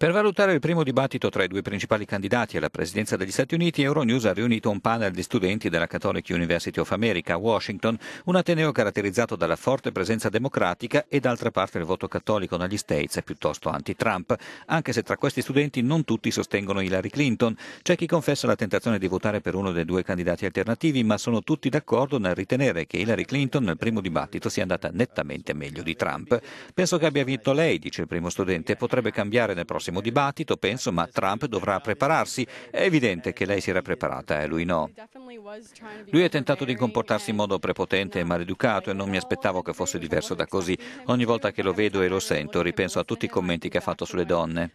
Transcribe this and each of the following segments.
Per valutare il primo dibattito tra i due principali candidati alla presidenza degli Stati Uniti, Euronews ha riunito un panel di studenti della Catholic University of America a Washington, un ateneo caratterizzato dalla forte presenza democratica e d'altra parte il voto cattolico negli States è piuttosto anti-Trump, anche se tra questi studenti non tutti sostengono Hillary Clinton. C'è chi confessa la tentazione di votare per uno dei due candidati alternativi, ma sono tutti d'accordo nel ritenere che Hillary Clinton nel primo dibattito sia andata nettamente meglio di Trump. Penso che abbia vinto lei, dice il primo studente, potrebbe cambiare nel prossimo prossimo dibattito, penso, ma Trump dovrà prepararsi. È evidente che lei si era preparata e eh, lui no. Lui ha tentato di comportarsi in modo prepotente e maleducato e non mi aspettavo che fosse diverso da così. Ogni volta che lo vedo e lo sento ripenso a tutti i commenti che ha fatto sulle donne.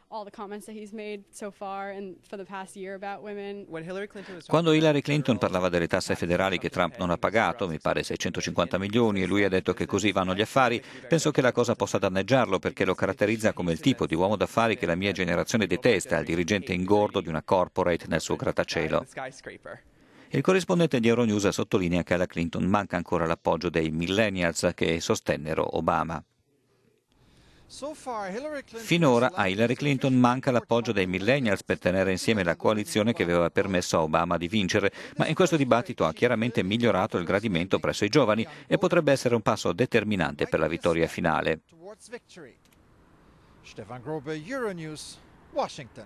Quando Hillary Clinton parlava delle tasse federali che Trump non ha pagato, mi pare 650 milioni, e lui ha detto che così vanno gli affari, penso che la cosa possa danneggiarlo perché lo caratterizza come il tipo di uomo d'affari che la mia mia generazione detesta, il dirigente ingordo di una corporate nel suo grattacielo. Il corrispondente di Euronews sottolinea che alla Clinton manca ancora l'appoggio dei millennials che sostennero Obama. Finora a Hillary Clinton manca l'appoggio dei millennials per tenere insieme la coalizione che aveva permesso a Obama di vincere, ma in questo dibattito ha chiaramente migliorato il gradimento presso i giovani e potrebbe essere un passo determinante per la vittoria finale. Stefan Grobe, Euronews, Washington.